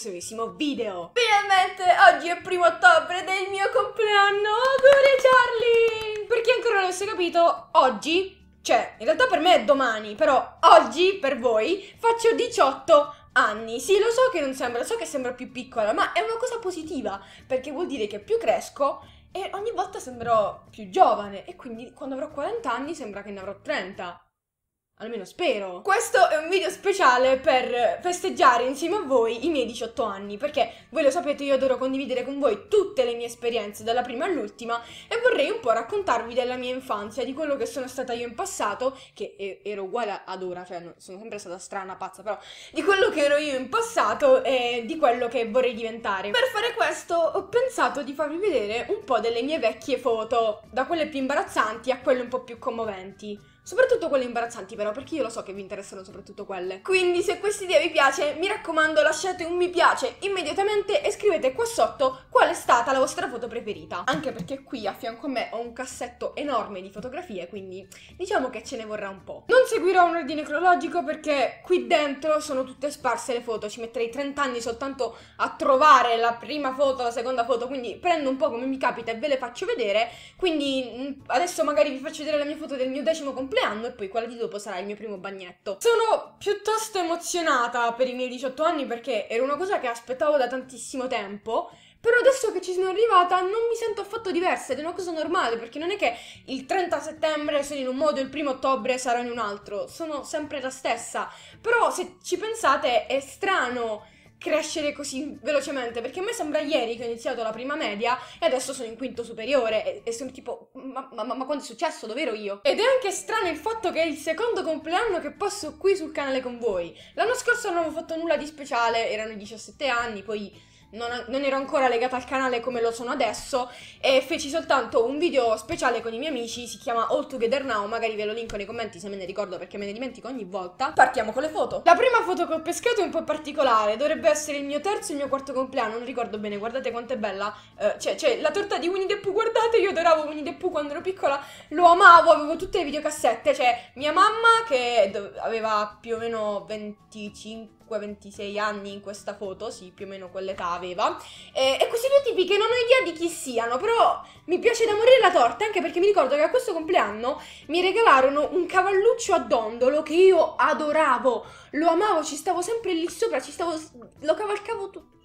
questionissimo video. Finalmente oggi è primo ottobre del mio compleanno. Auguri Charlie! Per chi ancora non avesse capito, oggi cioè, in realtà per me è domani, però oggi per voi faccio 18 anni. Sì, lo so che non sembra, so che sembra più piccola, ma è una cosa positiva, perché vuol dire che più cresco e ogni volta sembrerò più giovane e quindi quando avrò 40 anni sembra che ne avrò 30. Almeno spero. Questo è un video speciale per festeggiare insieme a voi i miei 18 anni, perché voi lo sapete, io adoro condividere con voi tutte le mie esperienze, dalla prima all'ultima, e vorrei un po' raccontarvi della mia infanzia, di quello che sono stata io in passato, che ero uguale ad ora, cioè sono sempre stata strana, pazza, però di quello che ero io in passato e di quello che vorrei diventare. Per fare questo ho pensato di farvi vedere un po' delle mie vecchie foto, da quelle più imbarazzanti a quelle un po' più commoventi. Soprattutto quelle imbarazzanti però, perché io lo so che vi interessano soprattutto quelle. Quindi se questa idea vi piace, mi raccomando lasciate un mi piace immediatamente e scrivete qua sotto qual è stata la vostra foto preferita. Anche perché qui a fianco a me ho un cassetto enorme di fotografie, quindi diciamo che ce ne vorrà un po'. Non seguirò un ordine cronologico perché qui dentro sono tutte sparse le foto, ci metterei 30 anni soltanto a trovare la prima foto, la seconda foto, quindi prendo un po' come mi capita e ve le faccio vedere. Quindi mm, adesso magari vi faccio vedere la mia foto del mio decimo compleanno compleanno e poi quella di dopo sarà il mio primo bagnetto. Sono piuttosto emozionata per i miei 18 anni perché era una cosa che aspettavo da tantissimo tempo. Però adesso che ci sono arrivata non mi sento affatto diversa ed è una cosa normale perché non è che il 30 settembre sono in un modo e il 1 ottobre sarò in un altro, sono sempre la stessa. Però se ci pensate è strano crescere così velocemente perché a me sembra ieri che ho iniziato la prima media e adesso sono in quinto superiore e, e sono tipo ma, ma, ma, quando è successo dove ero io ed è anche strano il fatto che è il secondo compleanno che passo qui sul canale con voi l'anno scorso non avevo fatto nulla di speciale erano i 17 anni poi non, non, ero ancora legata al canale come lo sono adesso e feci soltanto un video speciale con i miei amici, si chiama All Together Now, magari ve lo linko nei commenti se me ne ricordo perché me ne dimentico ogni volta. Partiamo con le foto. La prima foto che ho pescato è un po' particolare, dovrebbe essere il mio terzo e il mio quarto compleanno, non ricordo bene, guardate quanto è bella. Eh, cioè, cioè, la torta di Winnie the Pooh, guardate, io adoravo Winnie the Pooh quando ero piccola, lo amavo, avevo tutte le videocassette, cioè mia mamma che aveva più o meno 25 25-26 anni in questa foto, sì, più o meno quell'età aveva. Eh, e questi due tipi che non ho idea di chi siano, però mi piace da morire la torta, anche perché mi ricordo che a questo compleanno mi regalarono un cavalluccio a dondolo che io adoravo, lo amavo, ci stavo sempre lì sopra, ci stavo, lo cavalcavo tutto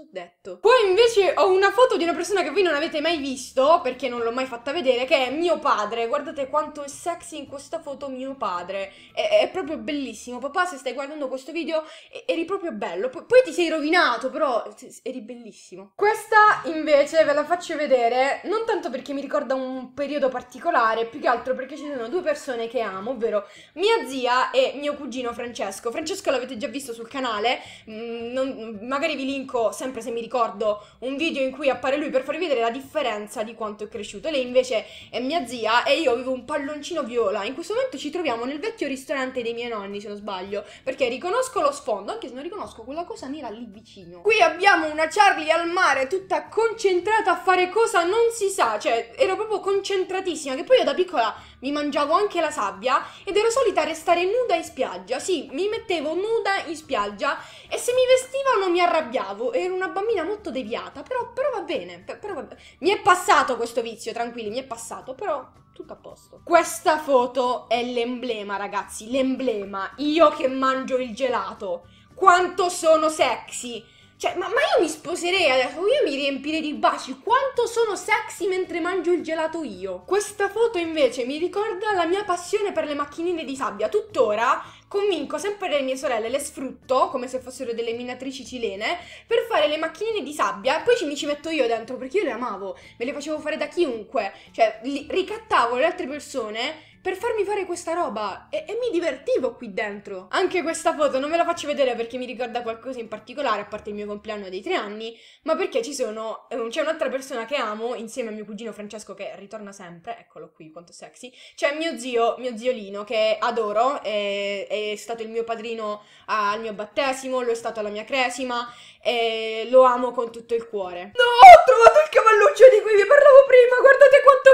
ho detto. Poi invece ho una foto di una persona che voi non avete mai visto, perché non l'ho mai fatta vedere, che è mio padre. Guardate quanto è sexy in questa foto mio padre. È, è proprio bellissimo. Papà, se stai guardando questo video, eri proprio bello. P- poi ti sei rovinato, però eri bellissimo. Questa invece ve la faccio vedere, non tanto perché mi ricorda un periodo particolare, più che altro perché ci sono due persone che amo, ovvero mia zia e mio cugino Francesco. Francesco l'avete già visto sul canale, mm, non, magari vi linko se sempre, se mi ricordo, un video in cui appare lui per farvi vedere la differenza di quanto è cresciuto. Lei invece è mia zia e io avevo un palloncino viola. In questo momento ci troviamo nel vecchio ristorante dei miei nonni, se non sbaglio, perché riconosco lo sfondo, anche se non riconosco quella cosa nera lì vicino. Qui abbiamo una Charlie al mare, tutta concentrata a fare cosa non si sa, cioè ero proprio concentratissima, che poi io da piccola mi mangiavo anche la sabbia ed ero solita restare nuda in spiaggia. Sì, mi mettevo nuda in spiaggia e se mi vestivano mi arrabbiavo e ero una bambina molto deviata, però, però va bene. Però va be- mi è passato questo vizio, tranquilli, mi è passato, però tutto a posto. Questa foto è l'emblema, ragazzi, l'emblema. Io che mangio il gelato. Quanto sono sexy. Cioè, ma, ma, io mi sposerei adesso, io mi riempirei di baci. Quanto sono sexy mentre mangio il gelato io. Questa foto invece mi ricorda la mia passione per le macchinine di sabbia. Tuttora convinco sempre le mie sorelle, le sfrutto come se fossero delle minatrici cilene per fare le macchinine di sabbia e poi ci, mi ci metto io dentro perché io le amavo, me le facevo fare da chiunque, cioè li, ricattavo le altre persone per farmi fare questa roba e, e, mi divertivo qui dentro. Anche questa foto non ve la faccio vedere perché mi ricorda qualcosa in particolare, a parte il mio compleanno dei tre anni, ma perché ci sono, eh, c'è un'altra persona che amo insieme a mio cugino Francesco che ritorna sempre, eccolo qui quanto sexy, c'è mio zio, mio zio Lino che adoro, è, è stato il mio padrino al mio battesimo, lo è stato alla mia cresima e lo amo con tutto il cuore. No, ho trovato cavalluccio di cui vi parlavo prima, guardate quanto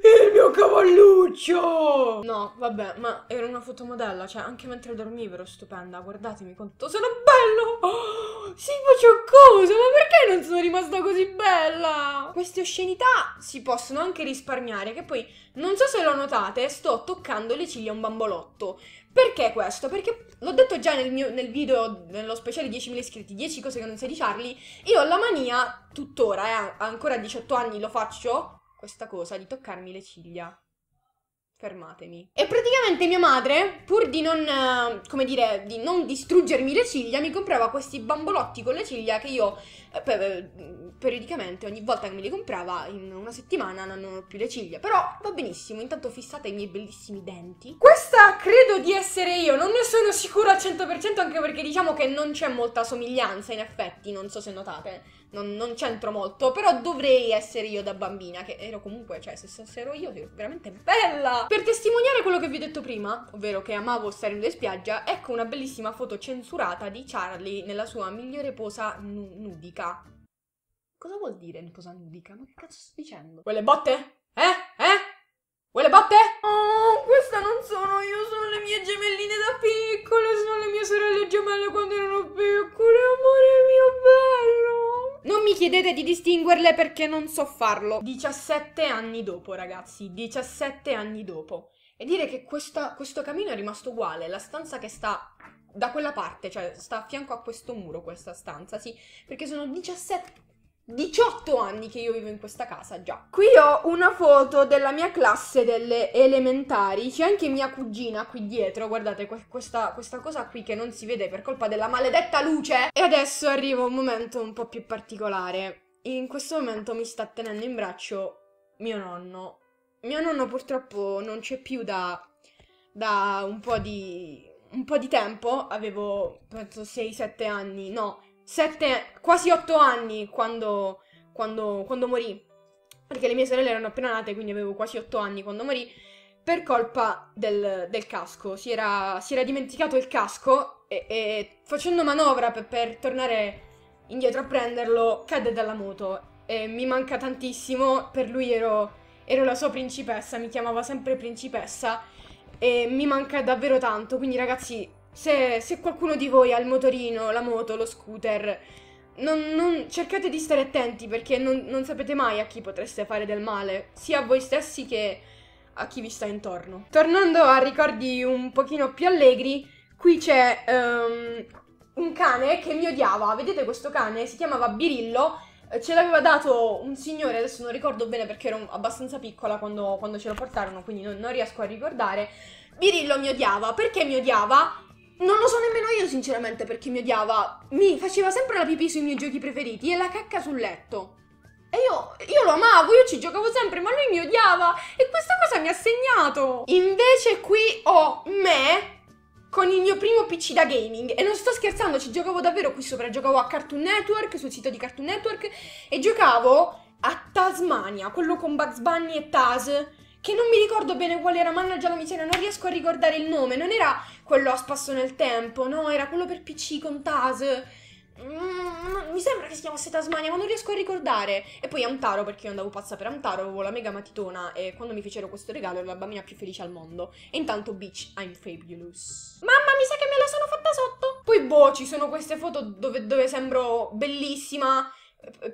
è bello! Il mio cavalluccio! No, vabbè, ma era una fotomodella, cioè anche mentre dormivo ero stupenda, guardatemi quanto sono bello! Oh! Silva Cioccoso, ma perché non sono rimasta così bella? Queste oscenità si possono anche risparmiare, che poi, non so se lo notate, sto toccando le ciglia a un bambolotto. Perché questo? Perché l'ho detto già nel, mio, nel video, nello speciale 10.000 iscritti, 10 cose che non sai di Charlie, io ho la mania, tuttora, eh, ancora a 18 anni lo faccio, questa cosa di toccarmi le ciglia fermatemi. E praticamente mia madre, pur di non, eh, come dire, di non distruggermi le ciglia, mi comprava questi bambolotti con le ciglia che io eh, eh, periodicamente, ogni volta che me li comprava, in una settimana non ho più le ciglia. Però va benissimo, intanto fissate i miei bellissimi denti. Questa credo di essere io, non ne sono sicura al 100% anche perché diciamo che non c'è molta somiglianza in effetti, non so se notate non, non c'entro molto, però dovrei essere io da bambina, che ero comunque, cioè se, se ero io, ero veramente bella! Per testimoniare quello che vi ho detto prima, ovvero che amavo stare in due spiaggia, ecco una bellissima foto censurata di Charlie nella sua migliore posa nudica. Cosa vuol dire posa nudica? Ma che cazzo sto dicendo? Quelle botte? Eh? Eh? Vuoi le botte? Oh, questa non sono io, sono le mie gemelline da piccole, sono le mie sorelle gemelle quando erano piccole, amore mio bello chiedete di distinguerle perché non so farlo. 17 anni dopo, ragazzi, 17 anni dopo. E dire che questa, questo camino è rimasto uguale, la stanza che sta da quella parte, cioè sta a fianco a questo muro questa stanza, sì, perché sono 17 18 anni che io vivo in questa casa già. Qui ho una foto della mia classe delle elementari, c'è anche mia cugina qui dietro, guardate que- questa, questa cosa qui che non si vede per colpa della maledetta luce. E adesso arriva un momento un po' più particolare. In questo momento mi sta tenendo in braccio mio nonno. Mio nonno purtroppo non c'è più da, da un po' di... un po' di tempo, avevo penso 6-7 anni, no, sette, quasi otto anni quando, quando, quando morì, perché le mie sorelle erano appena nate, quindi avevo quasi otto anni quando morì, per colpa del, del casco. Si era, si era, dimenticato il casco e, e facendo manovra per, per, tornare indietro a prenderlo, cadde dalla moto. E mi manca tantissimo, per lui ero, ero la sua principessa, mi chiamava sempre principessa e mi manca davvero tanto, quindi ragazzi se, se, qualcuno di voi ha il motorino, la moto, lo scooter, non, non, cercate di stare attenti perché non, non sapete mai a chi potreste fare del male, sia a voi stessi che a chi vi sta intorno. Tornando a ricordi un pochino più allegri, qui c'è um, un cane che mi odiava. Vedete questo cane? Si chiamava Birillo. Ce l'aveva dato un signore, adesso non ricordo bene perché ero abbastanza piccola quando, quando ce lo portarono, quindi non, non riesco a ricordare. Birillo mi odiava. Perché mi odiava? Non lo so nemmeno io sinceramente perché mi odiava. Mi faceva sempre la pipì sui miei giochi preferiti e la cacca sul letto. E io, io, lo amavo, io ci giocavo sempre, ma lui mi odiava. E questa cosa mi ha segnato. Invece qui ho me con il mio primo PC da gaming. E non sto scherzando, ci giocavo davvero qui sopra. Giocavo a Cartoon Network, sul sito di Cartoon Network. E giocavo a Tasmania, quello con Bugs Bunny e Taz che non mi ricordo bene qual era, mannaggia la miseria, non riesco a ricordare il nome, non era quello a spasso nel tempo, no, era quello per PC con Taz, Mm, mi sembra che si chiamasse Tasmania, ma non riesco a ricordare. E poi Antaro, perché io andavo pazza per Antaro, avevo la mega matitona e quando mi fecero questo regalo ero la bambina più felice al mondo. E intanto, bitch, I'm fabulous. Mamma, mi sa che me la sono fatta sotto. Poi, boh, ci sono queste foto dove, dove sembro bellissima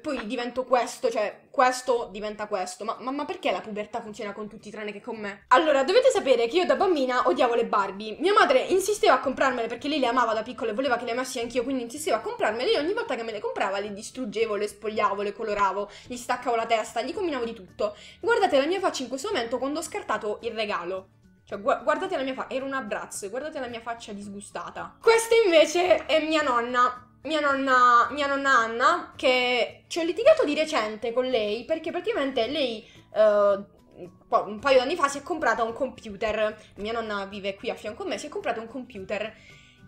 poi divento questo, cioè questo diventa questo. Ma, ma, ma, perché la pubertà funziona con tutti tranne che con me? Allora, dovete sapere che io da bambina odiavo le Barbie. Mia madre insisteva a comprarmele perché lei le amava da piccola e voleva che le amassi anch'io, quindi insisteva a comprarmele. E ogni volta che me le comprava le distruggevo, le spogliavo, le coloravo, gli staccavo la testa, gli combinavo di tutto. Guardate la mia faccia in questo momento quando ho scartato il regalo. Cioè, gu guardate la mia faccia, era un abbraccio, guardate la mia faccia disgustata. Questa invece è mia nonna mia nonna, mia nonna Anna, che ci ho litigato di recente con lei perché praticamente lei uh, un paio d'anni fa si è comprata un computer. Mia nonna vive qui a fianco a me, si è comprata un computer.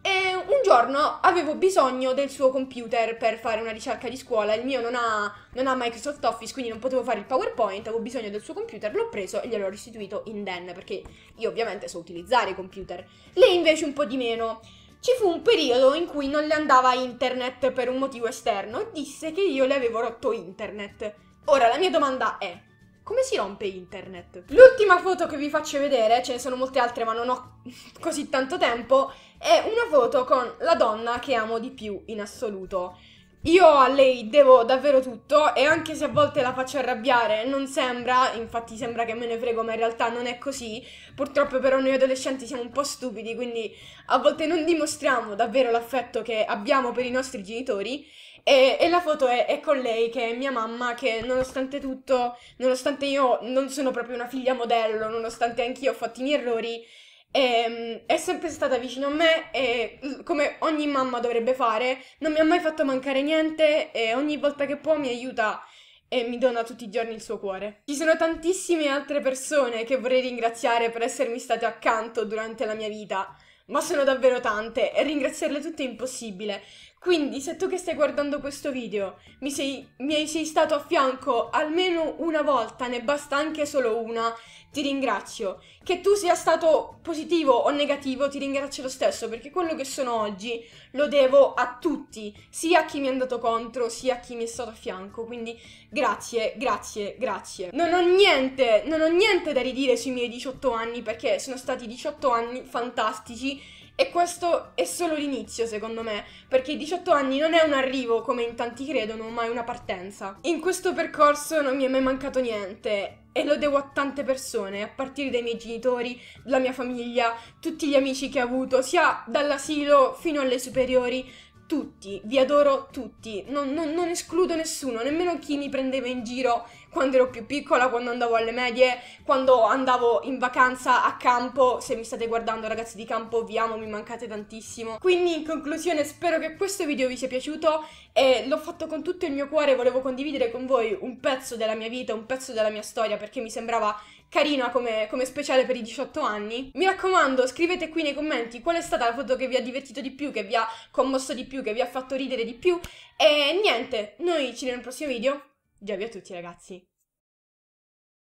E un giorno avevo bisogno del suo computer per fare una ricerca di scuola. Il mio non ha, non ha Microsoft Office, quindi non potevo fare il PowerPoint. Avevo bisogno del suo computer, l'ho preso e gliel'ho restituito in den, perché io ovviamente so utilizzare i computer. Lei invece un po' di meno. Ci fu un periodo in cui non le andava internet per un motivo esterno e disse che io le avevo rotto internet. Ora la mia domanda è, come si rompe internet? L'ultima foto che vi faccio vedere, ce ne sono molte altre ma non ho così tanto tempo, è una foto con la donna che amo di più in assoluto. Io a lei devo davvero tutto e anche se a volte la faccio arrabbiare, non sembra, infatti sembra che me ne frego, ma in realtà non è così. Purtroppo però noi adolescenti siamo un po' stupidi, quindi a volte non dimostriamo davvero l'affetto che abbiamo per i nostri genitori. E, e la foto è, è, con lei, che è mia mamma, che nonostante tutto, nonostante io non sono proprio una figlia modello, nonostante anch'io ho fatto i miei errori, e, ehm, è sempre stata vicino a me e mm, come ogni mamma dovrebbe fare, non mi ha mai fatto mancare niente e ogni volta che può mi aiuta e mi dona tutti i giorni il suo cuore. Ci sono tantissime altre persone che vorrei ringraziare per essermi state accanto durante la mia vita, ma sono davvero tante e ringraziarle tutte è impossibile. Quindi se tu che stai guardando questo video mi sei, mi sei stato a fianco almeno una volta, ne basta anche solo una, ti ringrazio. Che tu sia stato positivo o negativo ti ringrazio lo stesso perché quello che sono oggi lo devo a tutti, sia a chi mi è andato contro sia a chi mi è stato a fianco. Quindi grazie, grazie, grazie. Non ho niente, non ho niente da ridire sui miei 18 anni perché sono stati 18 anni fantastici e questo è solo l'inizio, secondo me, perché 18 anni non è un arrivo, come in tanti credono, ma è una partenza. In questo percorso non mi è mai mancato niente e lo devo a tante persone, a partire dai miei genitori, dalla mia famiglia, tutti gli amici che ho avuto, sia dall'asilo fino alle superiori, tutti, vi adoro tutti, non, non, non, escludo nessuno, nemmeno chi mi prendeva in giro quando ero più piccola, quando andavo alle medie, quando andavo in vacanza a campo. Se mi state guardando ragazzi di campo vi amo, mi mancate tantissimo. Quindi in conclusione spero che questo video vi sia piaciuto e l'ho fatto con tutto il mio cuore, volevo condividere con voi un pezzo della mia vita, un pezzo della mia storia perché mi sembrava carina come, come, speciale per i 18 anni. Mi raccomando, scrivete qui nei commenti qual è stata la foto che vi ha divertito di più, che vi ha commosso di più, che vi ha fatto ridere di più. E niente, noi ci vediamo nel prossimo video. Vi a tutti ragazzi!